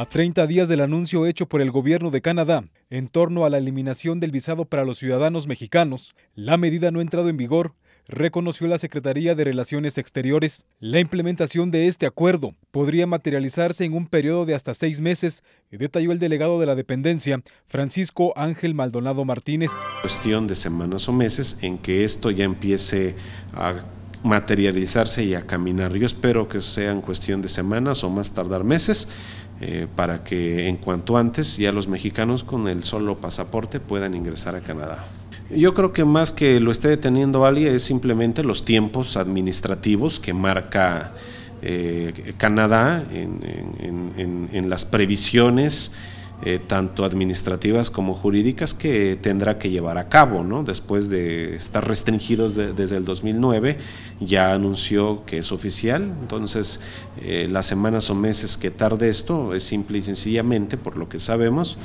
A 30 días del anuncio hecho por el gobierno de Canadá en torno a la eliminación del visado para los ciudadanos mexicanos, la medida no ha entrado en vigor, reconoció la Secretaría de Relaciones Exteriores. La implementación de este acuerdo podría materializarse en un periodo de hasta seis meses, detalló el delegado de la dependencia, Francisco Ángel Maldonado Martínez. Cuestión de semanas o meses en que esto ya empiece a materializarse y a caminar. Yo espero que sea en cuestión de semanas o más tardar meses eh, para que en cuanto antes ya los mexicanos con el solo pasaporte puedan ingresar a Canadá. Yo creo que más que lo esté deteniendo Ali es simplemente los tiempos administrativos que marca eh, Canadá en las previsiones eh, tanto administrativas como jurídicas que tendrá que llevar a cabo. ¿no? Después de estar restringidos desde el 2009, ya anunció que es oficial. Entonces, eh, las semanas o meses que tarde esto es simple y sencillamente, por lo que sabemos,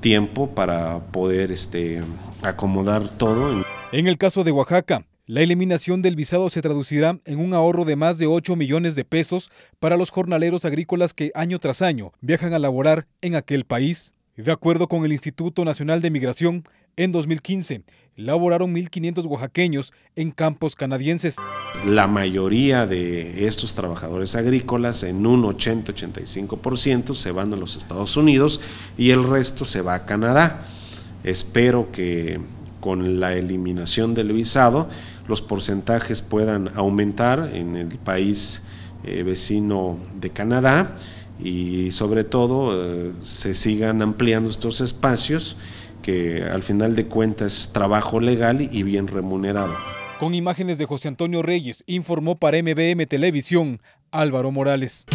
tiempo para poder este, acomodar todo. En el caso de Oaxaca, la eliminación del visado se traducirá en un ahorro de más de 8 millones de pesos para los jornaleros agrícolas que año tras año viajan a laborar en aquel país. De acuerdo con el Instituto Nacional de Migración, en 2015 laboraron 1.500 oaxaqueños en campos canadienses. La mayoría de estos trabajadores agrícolas, en un 80-85%, se van a los Estados Unidos y el resto se va a Canadá. Espero que con la eliminación del visado los porcentajes puedan aumentar en el país eh, vecino de Canadá y sobre todo eh, se sigan ampliando estos espacios que al final de cuentas es trabajo legal y bien remunerado. Con imágenes de José Antonio Reyes, informó para MBM Televisión Álvaro Morales.